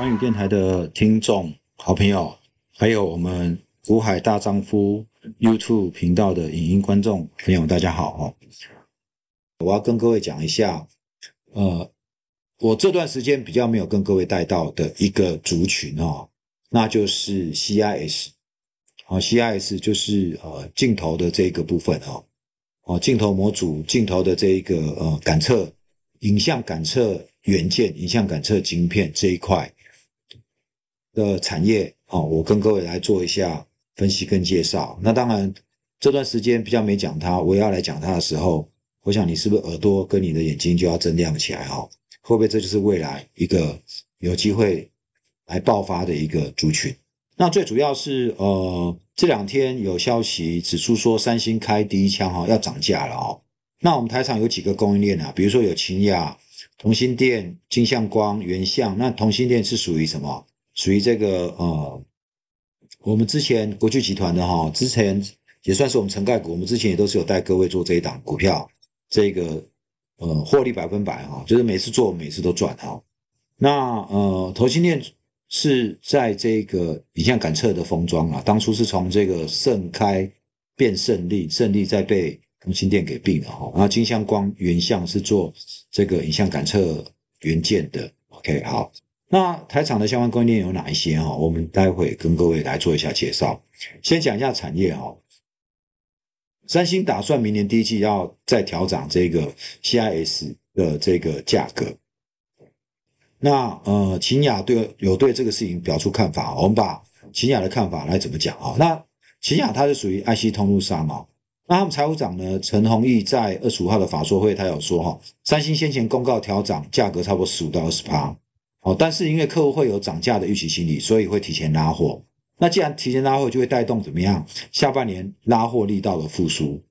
欢迎电台的听众、好朋友，还有我们《古海大丈夫》YouTube 频道的影音观众朋友，大家好哦！我要跟各位讲一下，呃，我这段时间比较没有跟各位带到的一个族群哦，那就是 CIS。好，CIS 就是呃镜头的这个部分哦，哦镜头模组、镜头的这一个呃感测、影像感测元件、影像感测晶片这一块。的产业哦，我跟各位来做一下分析跟介绍。那当然这段时间比较没讲它，我要来讲它的时候，我想你是不是耳朵跟你的眼睛就要增亮起来哦？会不会这就是未来一个有机会来爆发的一个族群？那最主要是呃，这两天有消息指出说，三星开第一枪哈，要涨价了哦。那我们台厂有几个供应链啊？比如说有清亚、同心电、金相光、原相。那同心电是属于什么？属于这个呃，我们之前国巨集团的哈，之前也算是我们城盖股，我们之前也都是有带各位做这一档股票，这个呃获利百分百哈，就是每次做每次都赚哈。那呃，同心电是在这个影像感测的封装啊，当初是从这个盛开变胜利，胜利再被同心电给并了哈。然后金相光原像是做这个影像感测元件的，OK 好。那台厂的相关观念有哪一些哈？我们待会跟各位来做一下介绍。先讲一下产业哈。三星打算明年第一季要再调涨这个 CIS 的这个价格。那呃，秦雅对有对这个事情表出看法，我们把秦雅的看法来怎么讲啊？那秦雅它是属于 IC 通路商哦。那他们财务长呢陈宏毅在二十五号的法说会，他有说哈，三星先前公告调涨价格差不多十五到二十八。哦，但是因为客户会有涨价的预期心理，所以会提前拉货。那既然提前拉货，就会带动怎么样？下半年拉货力道的复苏。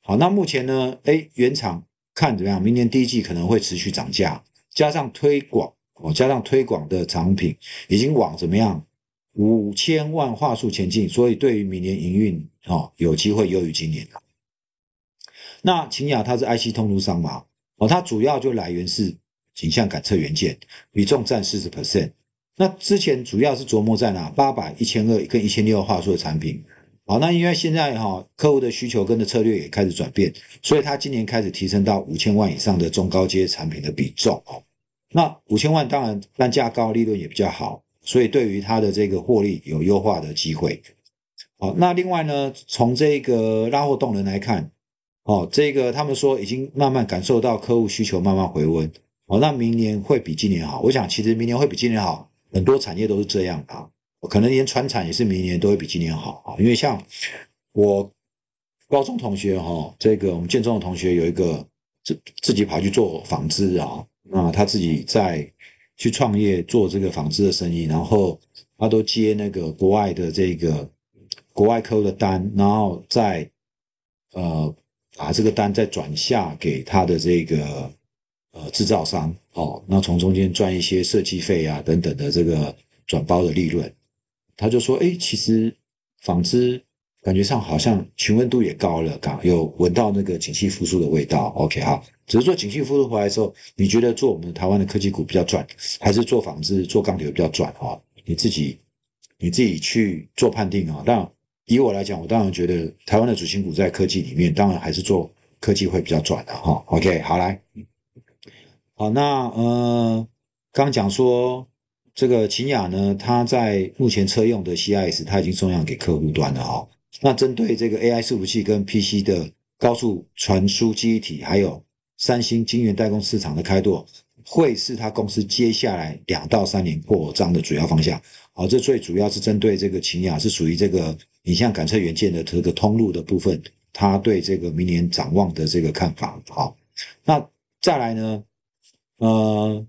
好，那目前呢？哎，原厂看怎么样？明年第一季可能会持续涨价，加上推广哦，加上推广的产品已经往怎么样？五千万话术前进，所以对于明年营运哦，有机会优于今年的。那晴雅它是 IC 通路商嘛？哦，它主要就来源是。影像感测元件比重占四十 percent，那之前主要是琢磨在哪八百、一千二跟一千六画素的产品，好，那因为现在哈客户的需求跟的策略也开始转变，所以他今年开始提升到五千万以上的中高阶产品的比重哦。那五千万当然单价高，利润也比较好，所以对于他的这个获利有优化的机会。好，那另外呢，从这个拉货动能来看，哦，这个他们说已经慢慢感受到客户需求慢慢回温。哦，那明年会比今年好？我想，其实明年会比今年好，很多产业都是这样啊。可能连船厂也是明年都会比今年好啊。因为像我高中同学哈，这个我们建中的同学有一个自自己跑去做纺织啊，啊，他自己在去创业做这个纺织的生意，然后他都接那个国外的这个国外客户的单，然后再呃把这个单再转下给他的这个。呃，制造商哦，那从中间赚一些设计费啊等等的这个转包的利润，他就说：哎，其实纺织感觉上好像询温度也高了，刚有闻到那个景气复苏的味道。OK 好，只是做景气复苏回来之后，你觉得做我们台湾的科技股比较赚，还是做纺织、做钢铁比较赚哦，你自己你自己去做判定啊。那以我来讲，我当然觉得台湾的主心股在科技里面，当然还是做科技会比较赚的哈。OK，好来。好，那呃，刚讲说这个秦雅呢，它在目前车用的 CIS，它已经送样给客户端了哈。那针对这个 AI 伺服器跟 PC 的高速传输记忆体，还有三星、晶圆代工市场的开拓，会是它公司接下来两到三年扩张的主要方向。好，这最主要是针对这个秦雅是属于这个影像感测元件的这个通路的部分，他对这个明年展望的这个看法。好，那再来呢？呃，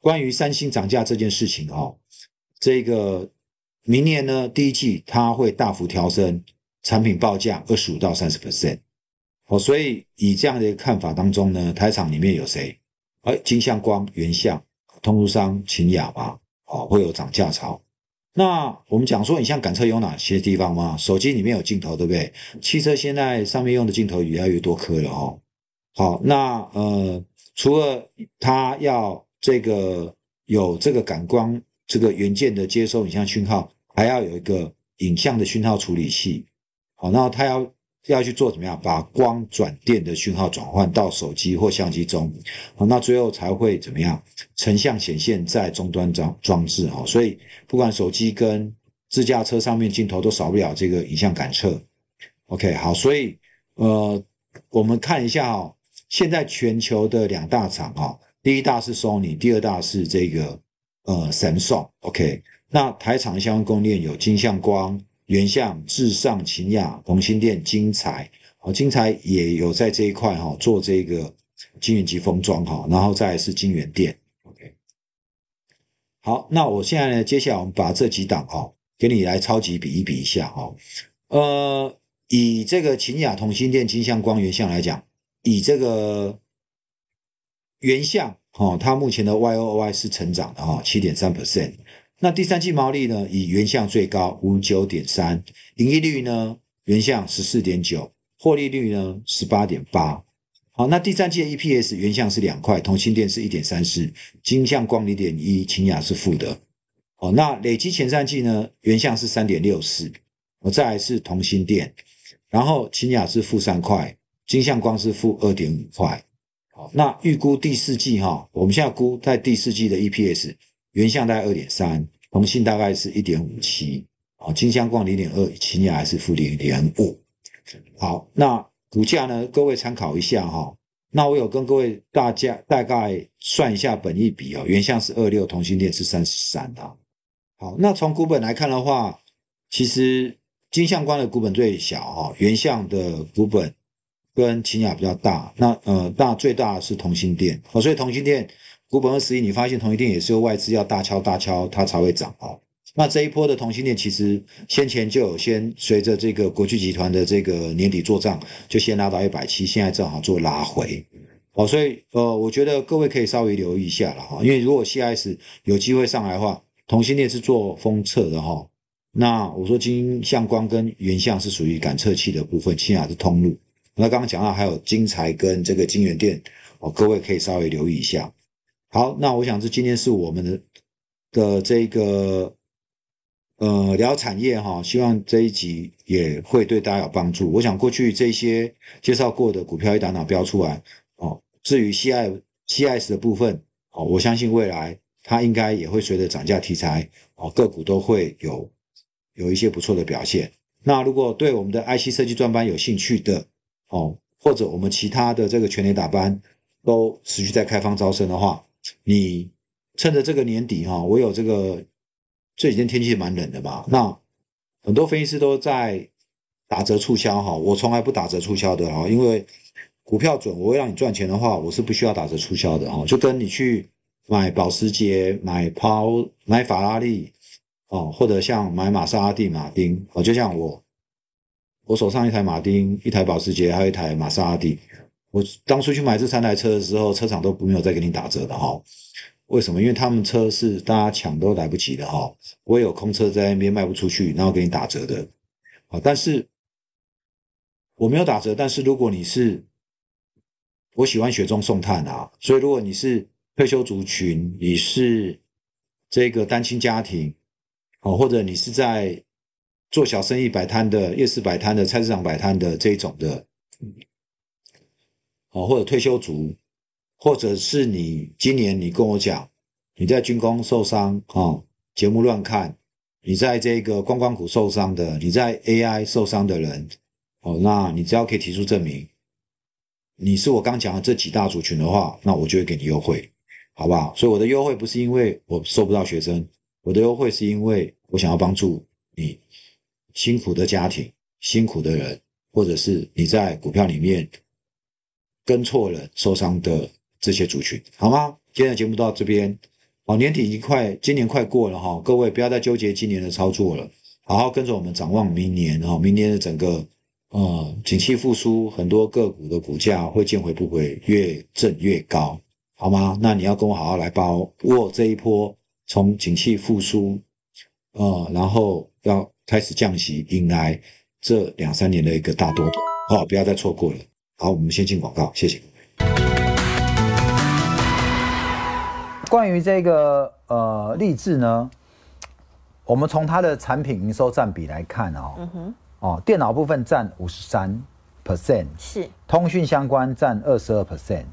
关于三星涨价这件事情哦，这个明年呢，第一季它会大幅调升产品报价，二十五到三十 percent。哦，所以以这样的一看法当中呢，台厂里面有谁？哎，金相光、原相、通路商、秦雅吧，哦，会有涨价潮。那我们讲说，你像赶车有哪些地方吗？手机里面有镜头，对不对？汽车现在上面用的镜头越来越多颗了哦。好，那呃。除了它要这个有这个感光这个元件的接收影像讯号，还要有一个影像的讯号处理器，好，然它要要去做怎么样？把光转电的讯号转换到手机或相机中，好，那最后才会怎么样成像显现在终端装装置啊？所以不管手机跟自驾车上面镜头都少不了这个影像感测，OK，好，所以呃，我们看一下啊。现在全球的两大厂，哈，第一大是 Sony，第二大是这个呃神朔。OK，那台厂相关供应链有金相光、原相、至上、秦雅、同心店、金彩。好，金彩也有在这一块哈做这个金元级封装哈，然后再是金元店。OK，好，那我现在呢，接下来我们把这几档哈给你来超级比一比一下哦。呃，以这个秦雅同心店、金相光、原相来讲。以这个原相哦，它目前的 Y O Y 是成长的哈，七点三 percent。那第三季毛利呢，以原相最高五九点三，盈利率呢原相十四点九，获利率呢十八点八。好，那第三季 E P S 原相是两块，同心电是一点三四，金相光零点一，清雅是负的。哦，那累积前三季呢，原相是三点六四，我再来是同心电，然后清雅是负三块。金相光是负二点五块，好，那预估第四季哈，我们现在估在第四季的 EPS，原相大概二点三，同性大概是一点五七，哦，金相光零点二，秦亚还是负零点五，好，那股价呢？各位参考一下哈，那我有跟各位大家大概算一下本益比哦，原相是二六，同性恋是三十三啊，好，那从股本来看的话，其实金相光的股本最小哈，原相的股本。跟清雅比较大，那呃大最大的是同心店哦，所以同心店股本二十一，你发现同心店也是由外资要大敲大敲它才会涨哦。那这一波的同心店其实先前就有先随着这个国巨集团的这个年底做账，就先拉到一百七，现在正好做拉回哦，所以呃我觉得各位可以稍微留意一下了哈，因为如果 CIS 有机会上来的话，同心店是做封测的哈。那我说金相光跟原相是属于感测器的部分，清雅是通路。那刚刚讲到还有金财跟这个金源店哦，各位可以稍微留意一下。好，那我想这今天是我们的的这个呃聊产业哈，希望这一集也会对大家有帮助。我想过去这些介绍过的股票，一打脑标出来哦。至于 C I C S 的部分哦，我相信未来它应该也会随着涨价题材哦，个股都会有有一些不错的表现。那如果对我们的 IC 设计专班有兴趣的，哦，或者我们其他的这个全年打班都持续在开放招生的话，你趁着这个年底哈，我有这个这几天天气蛮冷的吧？那很多分析师都在打折促销哈，我从来不打折促销的哈，因为股票准我会让你赚钱的话，我是不需要打折促销的哈，就跟你去买保时捷、买抛、买法拉利哦，或者像买玛莎拉蒂、马丁哦，就像我。我手上一台马丁，一台保时捷，还有一台玛莎拉蒂。我当初去买这三台车的时候，车厂都没有再给你打折的哈。为什么？因为他们车是大家抢都来不及的哈。我有空车在那边卖不出去，然后给你打折的。啊，但是我没有打折。但是如果你是，我喜欢雪中送炭啊。所以如果你是退休族群，你是这个单亲家庭，啊，或者你是在。做小生意摆摊的、夜市摆摊的、菜市场摆摊的这一种的，好，或者退休族，或者是你今年你跟我讲你在军工受伤啊，节目乱看，你在这个观光股受伤的，你在 AI 受伤的人，哦，那你只要可以提出证明，你是我刚讲的这几大族群的话，那我就会给你优惠，好不好？所以我的优惠不是因为我收不到学生，我的优惠是因为我想要帮助你。辛苦的家庭，辛苦的人，或者是你在股票里面跟错了受伤的这些族群，好吗？今天的节目到这边，好，年底已经快，今年快过了哈，各位不要再纠结今年的操作了，好好跟着我们展望明年哈，明年的整个呃，景气复苏，很多个股的股价会见回不回，越震越高，好吗？那你要跟我好好来把握这一波从景气复苏，呃，然后要。开始降息，迎来这两三年的一个大冬，好，不要再错过了。好，我们先进广告，谢谢。关于这个呃励志呢，我们从它的产品营收占比来看啊，嗯哦，电脑部分占五十三 percent，是，通讯相关占二十二 percent，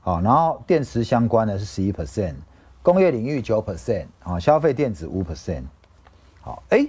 好，然后电池相关的是十一 percent，工业领域九 percent，啊，消费电子五 percent，好，哎。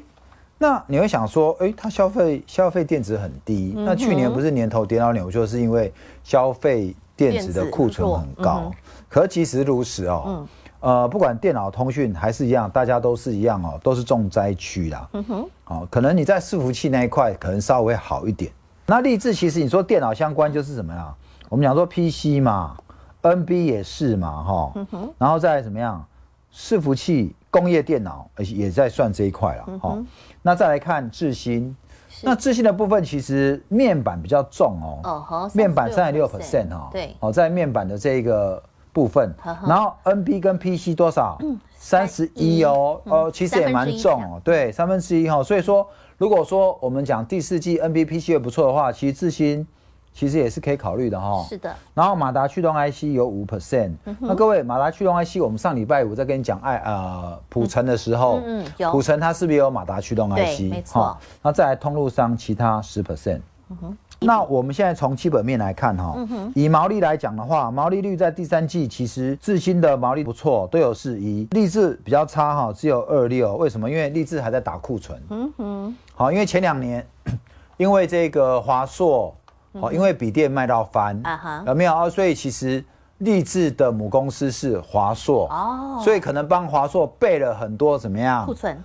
那你会想说，哎，它消费消费电子很低，那去年不是年头跌到扭就是因为消费电子的库存很高。可其实如此哦，呃，不管电脑通讯还是一样，大家都是一样哦，都是重灾区啦。嗯哼，好，可能你在伺服器那一块可能稍微好一点。那立志其实你说电脑相关就是什么呀？我们讲说 PC 嘛，NB 也是嘛，哈，然后再怎么样？伺服器、工业电脑也也在算这一块了，哈。那再来看致新，那致新的部分其实面板比较重哦，面板三十六 percent 哦，对，哦，在面板的这一个部分，然后 N B 跟 P C 多少？嗯，三十一哦，哦，其实也蛮重哦，对，三分之一哈。所以说，如果说我们讲第四季 N B P C 也不错的话，其实致新。其实也是可以考虑的哈，是的。然后马达驱动 IC 有五 percent，那各位马达驱动 IC，我们上礼拜五在跟你讲爱呃普成的时候，嗯普成它是不是有马达驱动 IC？对，没错。那再来通路商其他十 percent。嗯哼。那我们现在从基本面来看哈，以毛利来讲的话，毛利率在第三季其实至今的毛利不错，都有四一，立志比较差哈，只有二六。为什么？因为立志还在打库存。嗯哼。好，因为前两年 因为这个华硕。哦，因为笔电卖到翻，啊、烦，有没有啊？所以其实立志的母公司是华硕哦，所以可能帮华硕备了很多怎么样库存，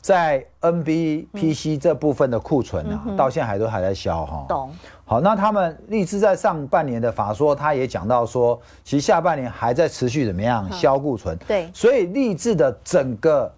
在 N B P C 这部分的库存呢，到现在还都还在销哈。懂。好，那他们立志在上半年的法说，他也讲到说，其实下半年还在持续怎么样销库存。对，所以立志的整个。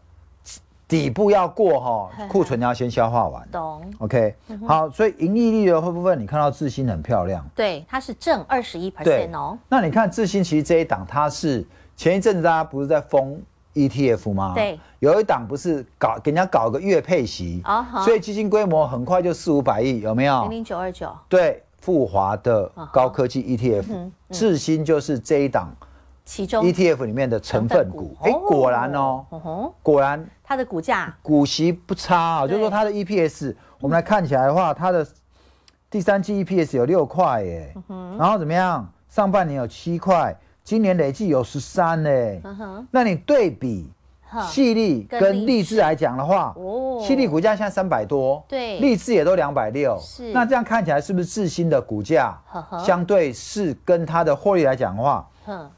底部要过哈，库存要先消化完。懂。OK，好，所以盈利率的部分，你看到智新很漂亮。对，它是正二十一 percent 哦。那你看智新其实这一档，它是前一阵子大家不是在封 ETF 吗？对。有一档不是搞给人家搞个月配息，所以基金规模很快就四五百亿，有没有？零零九二九。对，富华的高科技 ETF，智新就是这一档。其中 ETF 里面的成分股，哎，果然哦，果然，它的股价股息不差啊，就是说它的 EPS，我们来看起来的话，它的第三季 EPS 有六块耶，然后怎么样？上半年有七块，今年累计有十三嘞，那你对比西利跟励志来讲的话，西利股价现在三百多，对，励志也都两百六，那这样看起来是不是智新的股价相对是跟它的获利来讲的话？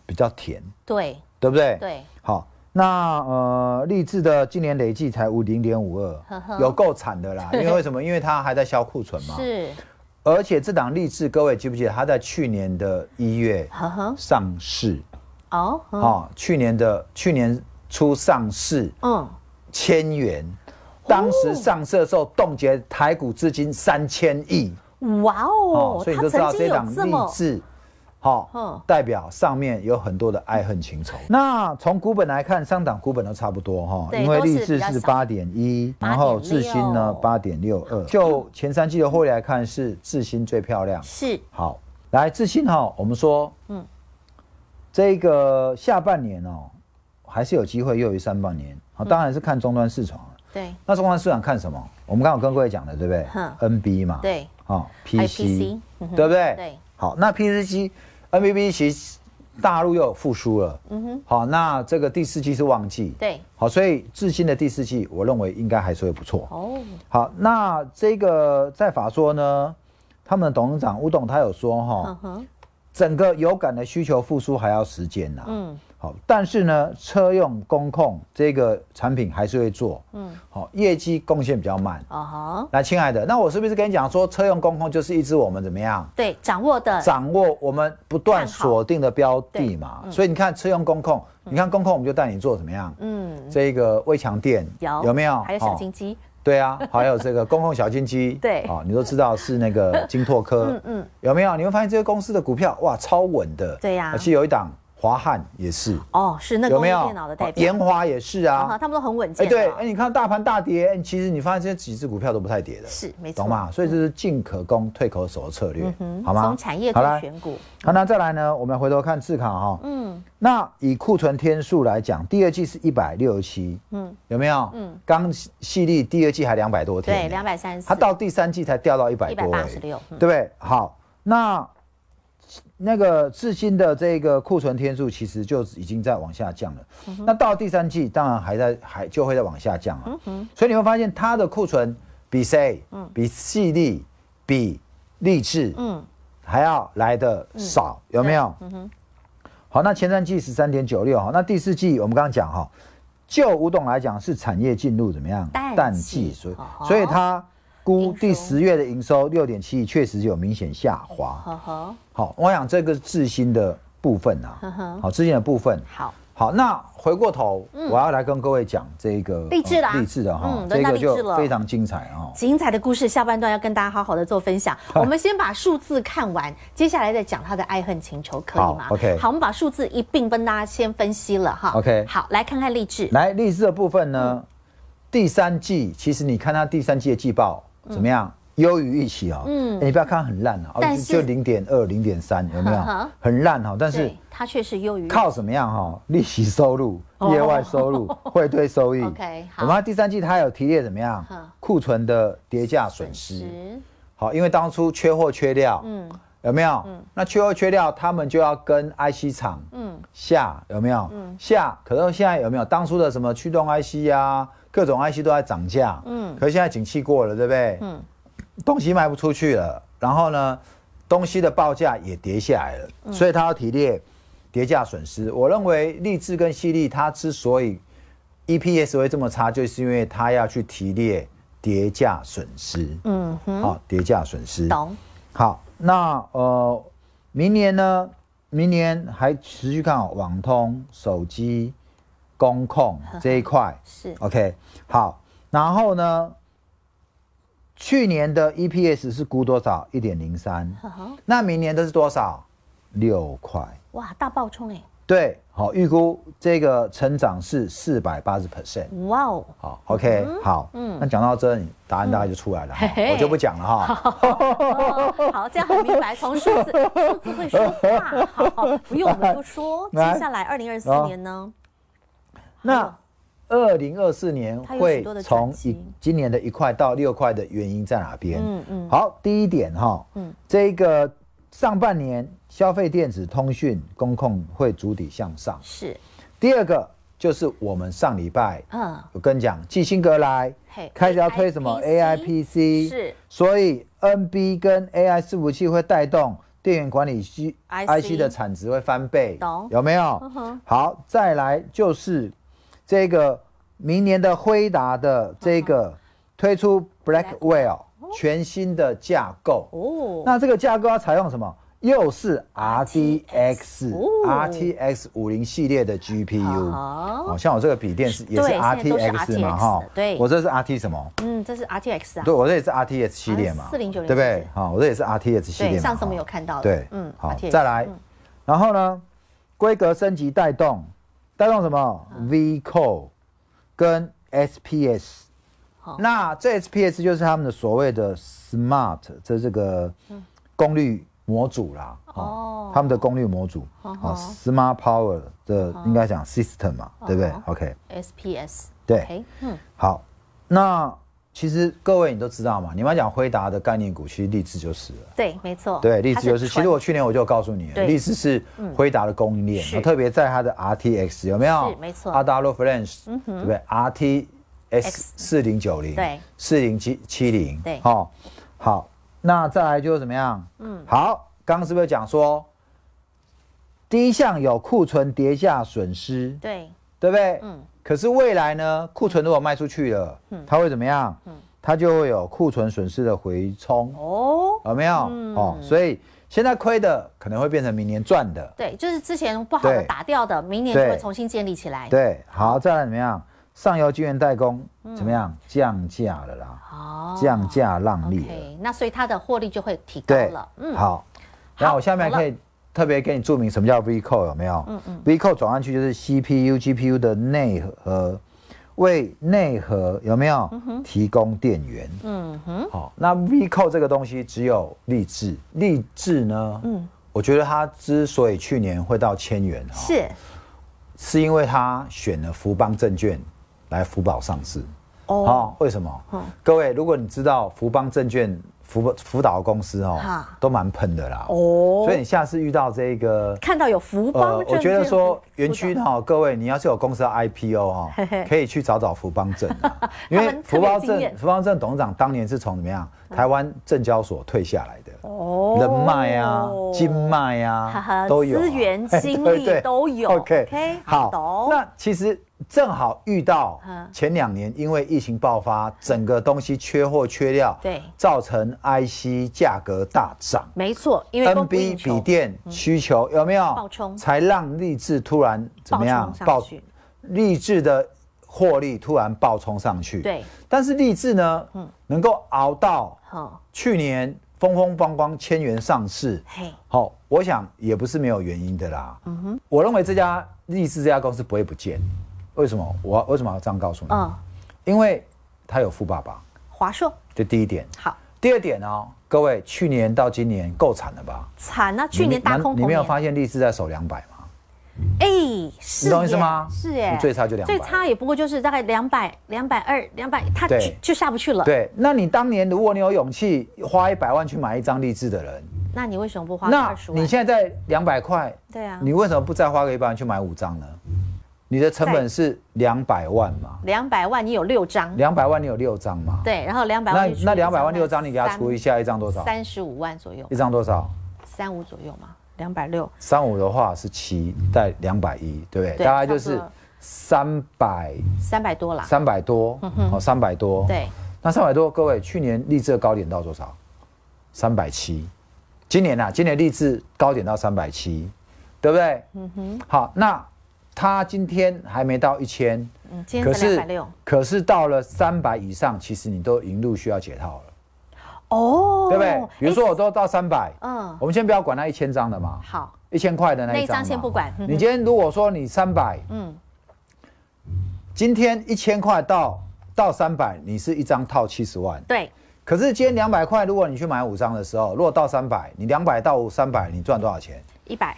比较甜，对对不对？对，好，那呃，励志的今年累计才五零点五二，有够惨的啦！因为为什么？因为它还在销库存嘛。是，而且这档励志，各位记不记得？它在去年的一月上市，哦，啊，去年的去年初上市，嗯，千元，当时上市的时候冻结台股资金三千亿，哇哦！所以你就知道这档励志。好，代表上面有很多的爱恨情仇。那从股本来看，上档股本都差不多哈，因为立志是八点一，然后智新呢八点六二。就前三季的获利来看，是智新最漂亮。是好，来智新哈，我们说，嗯，这个下半年哦，还是有机会，又于上半年。好，当然是看终端市场了。对，那终端市场看什么？我们刚好跟各位讲的，对不对？n b 嘛，对，啊，PC，对不对？对，好，那 PC。n b b 其大陆又复苏了，嗯哼，好，那这个第四季是旺季，对，好，所以至今的第四季，我认为应该还是会不错。哦，好，那这个在法说呢，他们的董事长吴董他有说哈，整个有感的需求复苏还要时间呐，嗯。但是呢，车用工控这个产品还是会做，嗯，好，业绩贡献比较慢哦，哈。那亲爱的，那我是不是跟你讲说，车用工控就是一支我们怎么样？对，掌握的，掌握我们不断锁定的标的嘛。所以你看，车用工控，你看工控，我们就带你做怎么样？嗯，这个微强电有有没有？还有小金鸡？对啊，还有这个公共小金鸡。对，哦，你都知道是那个金拓科，嗯嗯，有没有？你会发现这个公司的股票哇，超稳的。对呀，而且有一档。华汉也是哦，是那个电脑的代表。延华也是啊，他们都很稳健。哎，对，哎，你看大盘大跌，其实你发现这几只股票都不太跌的，是，没懂吗？所以这是进可攻，退可守的策略，好吗？从产业选股。好，那再来呢？我们回头看智卡哈，嗯，那以库存天数来讲，第二季是一百六十七，嗯，有没有？嗯，刚系列第二季还两百多天，对，两百三十，它到第三季才掉到一百，一百八十六，对不对？好，那。那个至今的这个库存天数，其实就已经在往下降了。那到第三季，当然还在，还就会在往下降了。所以你会发现，它的库存比谁？嗯，比细力，比励志，嗯，还要来的少，有没有？嗯好，那前三季十三点九六哈，那第四季我们刚刚讲哈，就吴董来讲是产业进入怎么样？淡季，所以，所以它。估第十月的营收六点七亿，确实有明显下滑。好，我想这个智新的部分啊，好智新的部分。好，好，那回过头，我要来跟各位讲这个励志的励志的哈，这个就非常精彩啊！精彩的故事下半段要跟大家好好的做分享。我们先把数字看完，接下来再讲他的爱恨情仇，可以吗？OK，好，我们把数字一并跟大家先分析了哈。OK，好，来看看励志，来励志的部分呢，第三季其实你看它第三季的季报。怎么样优于预期哦？嗯，你不要看很烂哦，就零点二、零点三，有没有很烂哈？但是它确实优于靠什么样哈？利息收入、业外收入、汇兑收益。OK，好。我们第三季它有提列怎么样？库存的跌价损失。好，因为当初缺货缺料，嗯，有没有？嗯，那缺货缺料，他们就要跟 IC 厂，嗯，下有没有？嗯，下。可是现在有没有当初的什么驱动 IC 呀？各种 IC 都在涨价，嗯，可是现在景气过了，对不对？嗯，东西卖不出去了，然后呢，东西的报价也跌下来了，所以它要提列跌价损失。我认为立智跟犀利，它之所以 EPS 会这么差，就是因为它要去提列跌价损失。嗯哼，好，跌价损失。懂。好，那呃，明年呢？明年还持续看网通手机。风控这一块是 OK 好，然后呢，去年的 EPS 是估多少？一点零三。那明年的是多少？六块。哇，大暴冲哎。对，好，预估这个成长是四百八十 percent。哇哦，好 OK 好，嗯，那讲到这答案大概就出来了，我就不讲了哈。好，这样很明白，从数字数字会说话，好，不用我们多说。接下来二零二四年呢？那，二零二四年会从一今年的一块到六块的原因在哪边？嗯嗯。好，第一点哈，嗯，这个上半年消费电子、通讯、工控会逐底向上。是。第二个就是我们上礼拜，嗯，我跟你讲，季新格来开始要推什么 A I P C，是。所以 N B 跟 A I 伺服器会带动电源管理系 I C 的产值会翻倍，懂有没有？好，再来就是。这个明年的辉达的这个推出 Blackwell 全新的架构哦，那这个架构要采用什么？又是 RTX RTX 五零系列的 GPU 好，像我这个笔电是也是 RTX 嘛哈，对，我这是 RT 什么？嗯，这是 RTX 对，我这也是 RTX 系列嘛，四零九零对不对？好，我这也是 RTX 系列，上次没有看到对，嗯，好，再来，然后呢，规格升级带动。带动什么？VCO 跟 SPS，那这 SPS 就是他们的所谓的 Smart 的这个功率模组啦。哦，他们的功率模组，哦，Smart Power 的应该讲 System 嘛，对不对？OK，SPS 对，好，那。其实各位，你都知道嘛？你们讲辉达的概念股，其实立智就是了。对，没错。对，立智就是。其实我去年我就告诉你，立智是辉达的供应链嘛，特别在它的 RTX 有没有？是没错。r a French 对不对？RTX 四零九零对，四零七七零对。好，好，那再来就是怎么样？嗯，好，刚刚是不是讲说第一项有库存跌价损失？对，对不对？嗯。可是未来呢？库存如果卖出去了，它会怎么样？它就会有库存损失的回冲哦，有没有？哦，所以现在亏的可能会变成明年赚的。对，就是之前不好的打掉的，明年就会重新建立起来。对，好，再来怎么样？上游晶圆代工怎么样？降价了啦，降价让利。那所以它的获利就会提高了。嗯，好，然后我下面可以。特别给你注明什么叫 V 口有没有？嗯嗯，V 口转上去就是 CPU、GPU 的内核为内核有没有提供电源？嗯哼，好，那 V 口这个东西只有立志，立志呢？嗯，我觉得他之所以去年会到千元，是是因为他选了福邦证券来福宝上市。哦，为什么？各位，如果你知道福邦证券。福福导公司哦，都蛮喷的啦。哦，所以你下次遇到这个，看到有福邦，呃，我觉得说园区哈，各位你要是有公司的 I P O 哈，可以去找找福邦正，因为福邦正福邦正董事长当年是从怎么样台湾证交所退下来的哦，人脉啊、金脉啊都有资源、精力都有。OK OK，好，那其实。正好遇到前两年因为疫情爆发，整个东西缺货缺料，对，造成 IC 价格大涨。没错，因为 NB 笔电需求有没有？爆冲才让立志突然怎么样？爆冲立志的获利突然爆冲上去。对，但是立志呢？嗯，能够熬到去年风风光光千元上市。嘿，好，我想也不是没有原因的啦。嗯哼，我认为这家立志这家公司不会不见。为什么我为什么要这样告诉你嗯，因为他有富爸爸华硕，这第一点。好，第二点呢，各位，去年到今年够惨了吧？惨啊！去年大空，你没有发现立志在守两百吗？哎，是，你懂意思吗？是哎，最差就两，最差也不过就是大概两百、两百二、两百，他就就下不去了。对，那你当年如果你有勇气花一百万去买一张励志的人，那你为什么不花？那你现在在两百块，对啊，你为什么不再花个一百万去买五张呢？你的成本是两百万嘛？两百万，你有六张。两百万，你有六张嘛？对，然后两百万。那那两百万六张，你给他除一下，一张多少？三十五万左右。一张多少？三五左右嘛？两百六。三五的话是七，带两百一，对不对？大概就是三百。三百多了。三百多，哦，三百多。对。那三百多，各位，去年励志高点到多少？三百七。今年呢？今年励志高点到三百七，对不对？嗯哼。好，那。他今天还没到一千，嗯，今天可是到了三百以上，其实你都盈入需要解套了，哦，对不对？比如说我都到三百，嗯，我们先不要管那一千张的嘛，好，一千块的那一张先不管。你今天如果说你三百，嗯，今天一千块到到三百，你是一张套七十万，对。可是今天两百块，如果你去买五张的时候，如果到三百，你两百到三百，你赚多少钱？一百。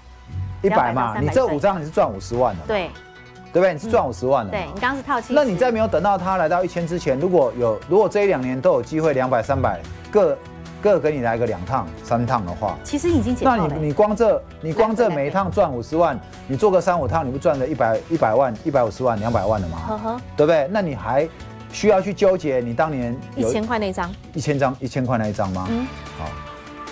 一百嘛，你这五张你是赚五十万的，对，对不对？你是赚五十万的。对你刚刚是套期。那你在没有等到它来到一千之前，如果有如果这一两年都有机会两百三百各各给你来个两趟三趟的话，其实已经。那你你光这你光这每一趟赚五十万，你做个三五趟，你不赚了一百一百万一百五十万两百万了吗？呵呵，对不对？那你还需要去纠结你当年一千块那张，一千张一千块那一张吗？嗯，好。